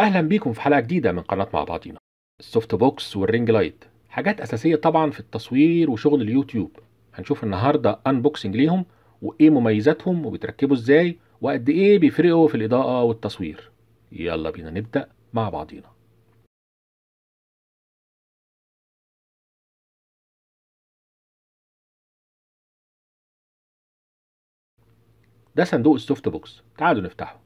اهلا بيكم في حلقه جديده من قناه مع بعضينا السوفت بوكس والرينج لايت حاجات اساسيه طبعا في التصوير وشغل اليوتيوب هنشوف النهارده انبوكسنج ليهم وايه مميزاتهم وبتركبوا ازاي وقد ايه بيفرقوا في الاضاءه والتصوير يلا بينا نبدا مع بعضينا ده صندوق السوفت بوكس تعالوا نفتحه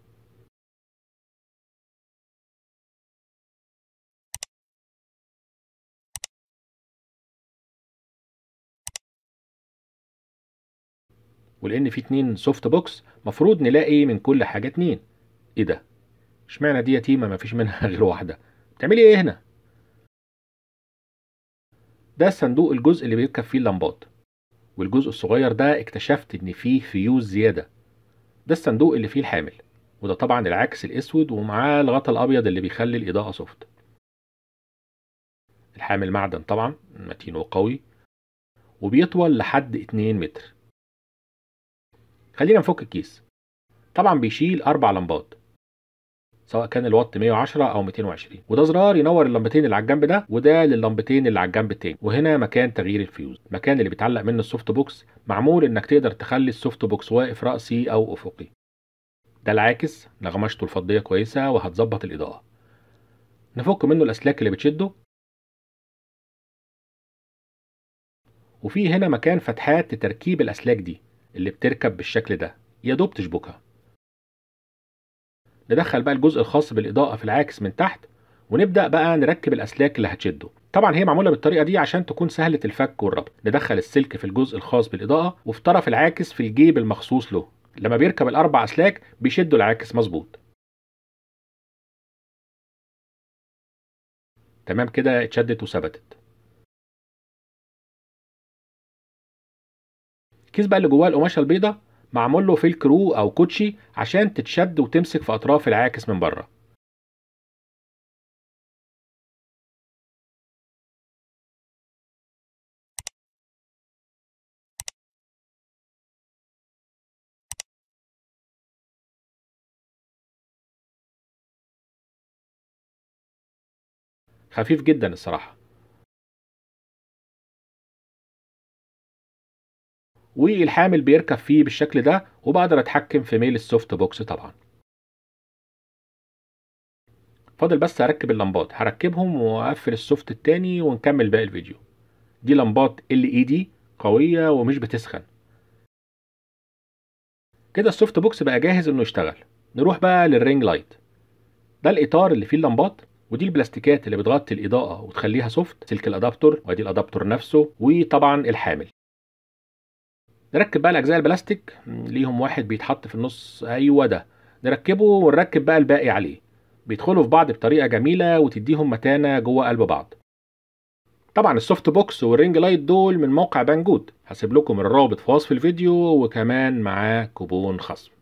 ولان في اتنين سوفت بوكس مفروض نلاقي من كل حاجه اتنين ايه ده اشمعنى دي يتيمه مفيش منها غير واحده بتعملي ايه هنا ده الصندوق الجزء اللي بيركب فيه اللمبات والجزء الصغير ده اكتشفت ان فيه فيوز زياده ده الصندوق اللي فيه الحامل وده طبعا العكس الاسود ومعاه الغطاء الابيض اللي بيخلي الاضاءه سوفت الحامل معدن طبعا متين وقوي وبيطول لحد 2 متر خلينا نفك الكيس طبعا بيشيل اربع لمبات سواء كان الوات 110 او 220 وده زرار ينور اللمبتين اللي على الجنب ده وده لللمبتين اللي على الجنب التاني وهنا مكان تغيير الفيوز المكان اللي بيتعلق منه السوفت بوكس معمول انك تقدر تخلي السوفت بوكس واقف راسي او افقي ده العاكس نغمشته الفضيه كويسه وهتظبط الاضاءه نفك منه الاسلاك اللي بتشده وفي هنا مكان فتحات لتركيب الاسلاك دي اللي بتركب بالشكل ده يا دوب تشبكها ندخل بقى الجزء الخاص بالاضاءه في العاكس من تحت ونبدا بقى نركب الاسلاك اللي هتشده طبعا هي معموله بالطريقه دي عشان تكون سهله الفك والربط ندخل السلك في الجزء الخاص بالاضاءه وفي طرف العاكس في الجيب المخصوص له لما بيركب الاربع اسلاك بيشدوا العاكس مظبوط تمام كده اتشدت وثبتت الكيس بقى اللي جواه القماشه البيضه معمول له فيل كرو أو كوتشي عشان تتشد وتمسك في أطراف العاكس من بره خفيف جدا الصراحة والحامل بيركب فيه بالشكل ده وبقدر اتحكم في ميل السوفت بوكس طبعا فاضل بس اركب اللمبات هركبهم واقفل السوفت التاني ونكمل باقي الفيديو دي لمبات ال اي دي قويه ومش بتسخن كده السوفت بوكس بقى جاهز انه يشتغل نروح بقى للرينج لايت ده الاطار اللي فيه اللمبات ودي البلاستيكات اللي بتغطي الاضاءه وتخليها سوفت سلك الادابتور وادي الادابتور نفسه وطبعا الحامل نركب بقى الاجزاء البلاستيك ليهم واحد بيتحط في النص ايوه ده نركبه ونركب بقى الباقي عليه بيدخلوا في بعض بطريقه جميله وتديهم متانه جوه قلب بعض طبعا السوفت بوكس والرينج لايت دول من موقع بانجود هسيب لكم الرابط في وصف الفيديو وكمان معاه كوبون خصم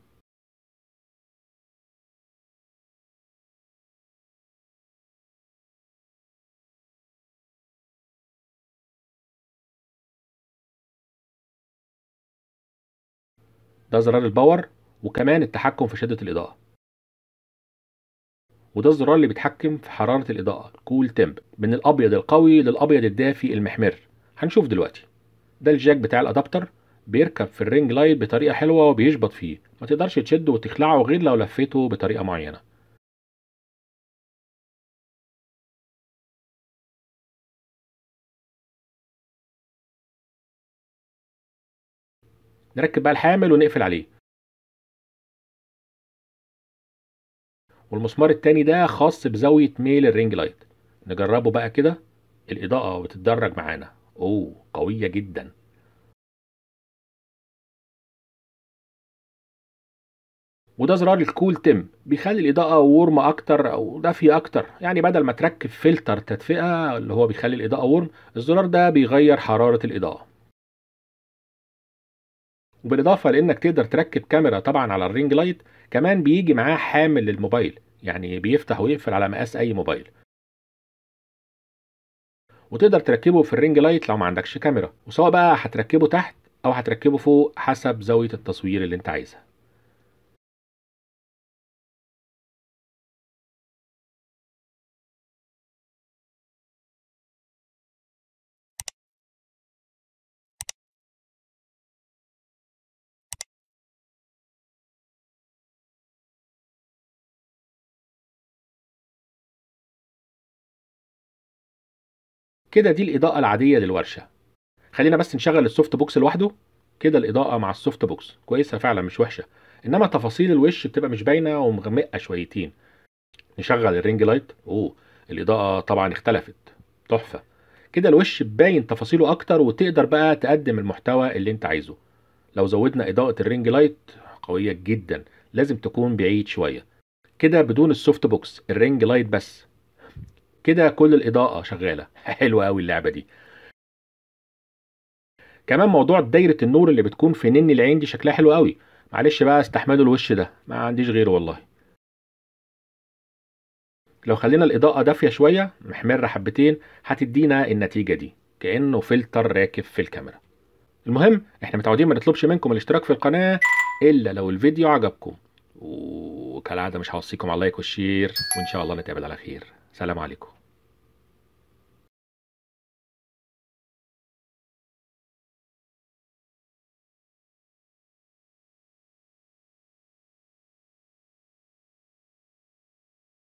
ده زرار الباور وكمان التحكم في شدة الإضاءة وده الزرار اللي بيتحكم في حرارة الإضاءة كول cool من الأبيض القوي للأبيض الدافي المحمر هنشوف دلوقتي ده الجاك بتاع الأدابتر بيركب في الرينج لايت بطريقة حلوة وبيشبط فيه ما تقدرش تشده وتخلعه غير لو لفيته بطريقة معينة نركب بقى الحامل ونقفل عليه والمسمار التاني ده خاص بزاوية ميل الرينج لايت نجربه بقى كده الإضاءة بتتدرج معانا أوه قوية جدا وده زرار الكول تم بيخلي الإضاءة وورم أكتر أو دافية أكتر يعني بدل ما تركب فلتر تدفئة اللي هو بيخلي الإضاءة وورم الزرار ده بيغير حرارة الإضاءة وبالاضافه لانك تقدر تركب كاميرا طبعا على الرينج لايت كمان بيجي معاه حامل للموبايل يعني بيفتح ويقفل على مقاس اي موبايل وتقدر تركبه في الرينج لايت لو ما عندكش كاميرا وسواء بقى هتركبه تحت او هتركبه فوق حسب زاويه التصوير اللي انت عايزها كده دي الاضاءه العاديه للورشه خلينا بس نشغل السوفت بوكس لوحده كده الاضاءه مع السوفت بوكس كويسه فعلا مش وحشه انما تفاصيل الوش بتبقى مش باينه ومغمقه شويتين نشغل الرينج لايت اوه الاضاءه طبعا اختلفت تحفه كده الوش باين تفاصيله اكتر وتقدر بقى تقدم المحتوى اللي انت عايزه لو زودنا اضاءه الرينج لايت قويه جدا لازم تكون بعيد شويه كده بدون السوفت بوكس الرينج لايت بس كده كل الاضاءه شغاله حلوه قوي اللعبه دي كمان موضوع دايره النور اللي بتكون في نن العين دي شكلها حلو قوي معلش بقى استحملوا الوش ده ما عنديش غيره والله لو خلينا الاضاءه دافيه شويه محمره حبتين هتدينا النتيجه دي كانه فلتر راكب في الكاميرا المهم احنا متعودين ما نطلبش منكم الاشتراك في القناه الا لو الفيديو عجبكم وكالعاده مش هوصيكم على لايك والشير وان شاء الله نتقابل على خير سلام عليكم